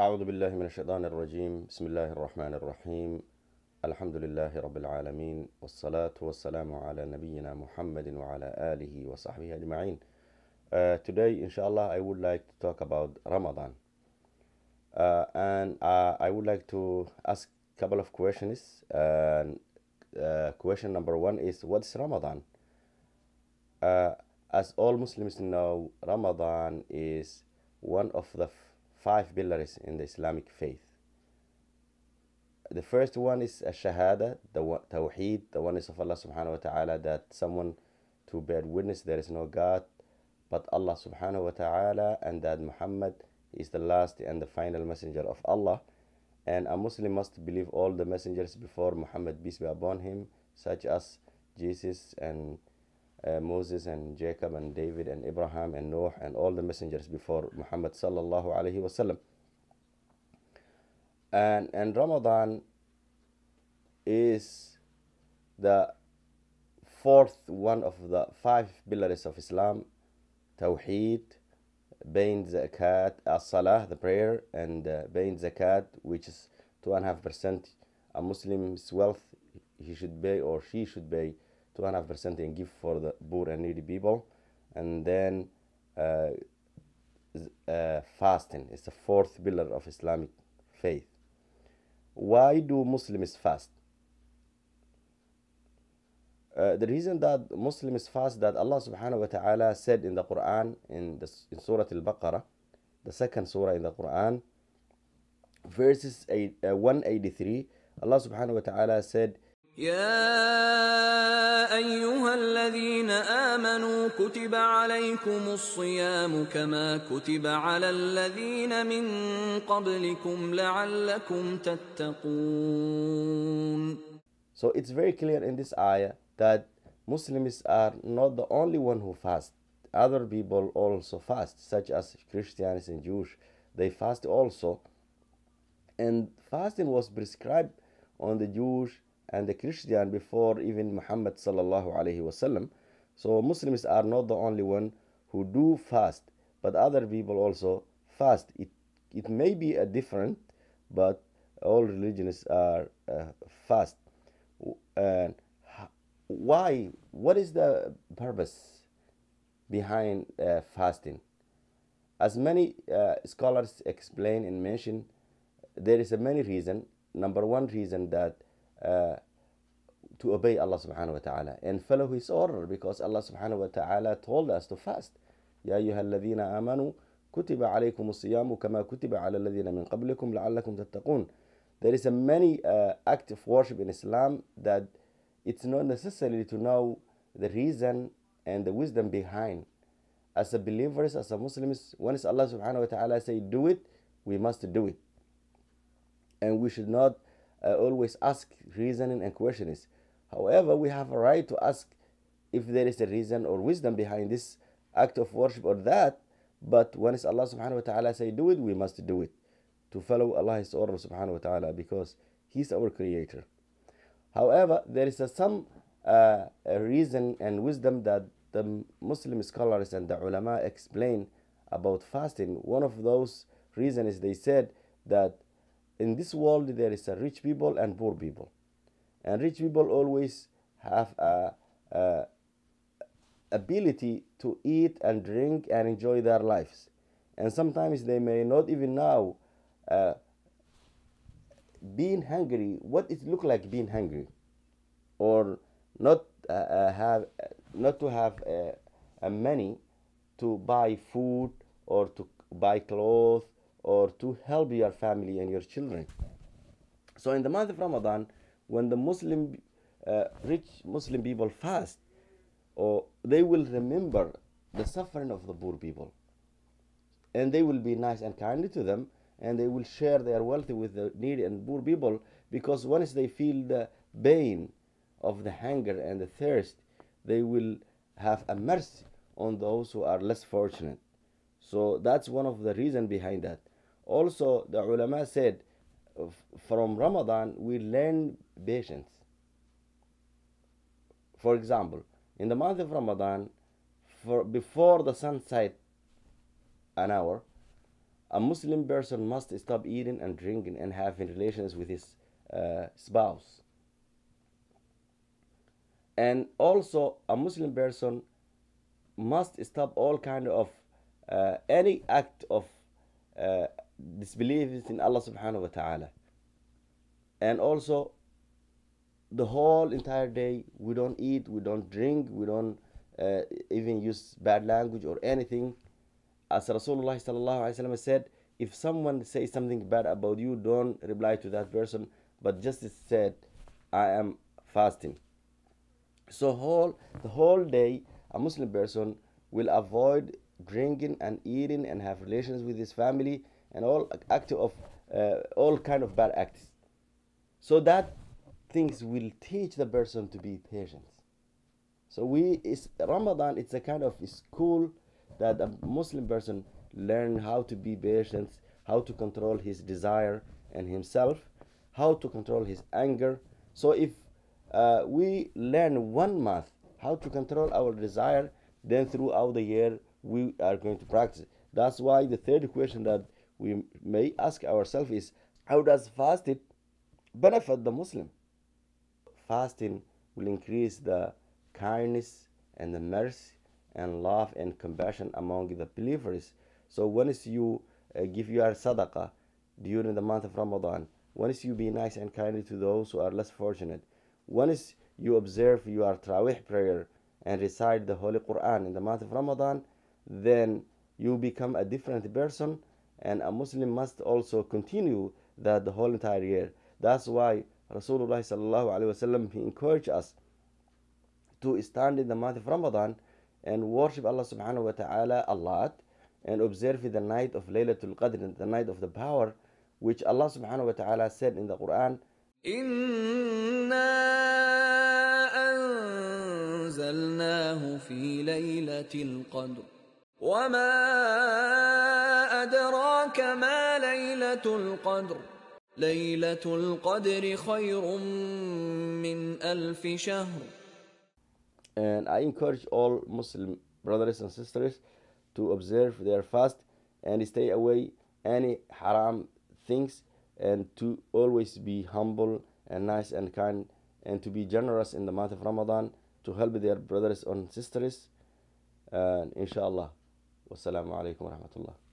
أعوذ بالله من الشيطان الرجيم بسم الله الرحمن الرحيم الحمد لله رب العالمين والصلاة والسلام على نبينا محمد وعلى آله وصحبه أجمعين uh, Today inshallah I would like to talk about Ramadan uh, and uh, I would like to ask a couple of questions and uh, question number one is what's Ramadan? Uh, as all Muslims know Ramadan is one of the five pillars in the Islamic faith. The first one is a shahada, the tawheed, the oneness of Allah subhanahu wa ta'ala, that someone to bear witness there is no God but Allah subhanahu wa ta'ala, and that Muhammad is the last and the final messenger of Allah. And a Muslim must believe all the messengers before Muhammad, peace be upon him, such as Jesus and uh, Moses and Jacob and David and Abraham and Noah and all the messengers before Muhammad sallallahu alaihi wasallam. And and Ramadan is the fourth one of the five pillars of Islam: Tawheed, Bain Zakat, As-Salah, the prayer, and uh, Bain Zakat, which is two and a half percent a Muslim's wealth he should pay or she should pay two and a half percent in gift for the poor and needy people and then uh, uh, fasting is the fourth pillar of islamic faith why do muslims fast uh, the reason that muslims fast that allah subhanahu wa ta'ala said in the quran in the in surah al-baqarah the second surah in the quran verses eight, uh, 183 allah subhanahu wa ta'ala said يا ايها الذين امنوا كتب عليكم الصيام كما كتب على الذين من قبلكم لعلكم تتقون So it's very clear in this ayah that Muslims are not the only one who fast. Other people also fast, such as Christians and Jews. They fast also. And fasting was prescribed on the Jewish and the Christian before even Muhammad sallallahu alaihi wasallam. So Muslims are not the only one who do fast, but other people also fast. It it may be a different, but all religions are uh, fast. And why? What is the purpose behind uh, fasting? As many uh, scholars explain and mention, there is a many reason. Number one reason that uh, to obey Allah subhanahu wa ta'ala and follow his order because Allah subhanahu wa ta'ala told us to fast. يا أيها الذين آمنوا كتب عليكم الصيام كما كتب على الذين من قبلكم لعلكم تتقون. There is a many uh, act of worship in Islam that it's not necessarily to know the reason and the wisdom behind. As a believers, as a Muslims, when Allah subhanahu wa ta'ala say do it, we must do it. And we should not I always ask reasoning and questions. However, we have a right to ask if there is a reason or wisdom behind this act of worship or that. But it's Allah subhanahu wa ta'ala say do it, we must do it. To follow Allah's order subhanahu wa ta'ala because He's our creator. However, there is a, some uh, a reason and wisdom that the Muslim scholars and the ulama explain about fasting. One of those reasons is they said that in this world there is a rich people and poor people and rich people always have a, a ability to eat and drink and enjoy their lives and sometimes they may not even know uh, being hungry what it look like being hungry or not uh, uh have not to have uh, money to buy food or to buy clothes or to help your family and your children. So in the month of Ramadan, when the Muslim, uh, rich Muslim people fast, or they will remember the suffering of the poor people. And they will be nice and kindly to them, and they will share their wealth with the needy and poor people, because once they feel the pain of the hunger and the thirst, they will have a mercy on those who are less fortunate. So that's one of the reason behind that. Also, the ulama said, from Ramadan, we learn patience. For example, in the month of Ramadan, for before the sunset an hour, a Muslim person must stop eating and drinking and having relations with his uh, spouse. And also, a Muslim person must stop all kind of uh, any act of uh, disbelieved in Allah subhanahu wa ta'ala. And also, the whole entire day, we don't eat, we don't drink, we don't uh, even use bad language or anything. As Rasulullah sallallahu alayhi wa said, if someone says something bad about you, don't reply to that person, but just said, I am fasting. So whole the whole day, a Muslim person will avoid drinking and eating and have relations with his family and all act of uh, all kind of bad acts. So that things will teach the person to be patient. So we is Ramadan. It's a kind of school that a Muslim person learn how to be patient, how to control his desire and himself, how to control his anger. So if uh, we learn one month how to control our desire, then throughout the year we are going to practice. That's why the third question that we may ask ourselves is how does fasting benefit the Muslim? Fasting will increase the kindness and the mercy and love and compassion among the believers. So once you uh, give your sadaqah during the month of Ramadan, once you be nice and kind to those who are less fortunate, once you observe your Trawih prayer and recite the Holy Quran in the month of Ramadan, then you become a different person and a Muslim must also continue that the whole entire year. That's why Rasulullah sallallahu alaihi wasallam he encouraged us to stand in the month of Ramadan and worship Allah subhanahu wa ta'ala a lot and observe the night of Laylatul Qadr, the night of the power, which Allah subhanahu wa ta'ala said in the Quran. أنزلناه في ليلة القدر وما أدراك ما ليلة القدر ليلة القدر خير من ألف شهر And I encourage all Muslim brothers and sisters to observe their fast and stay away any haram things and to always be humble and nice and kind and to be generous in the month of Ramadan to help their brothers and sisters and inshallah wassalamu alaikum warahmatullah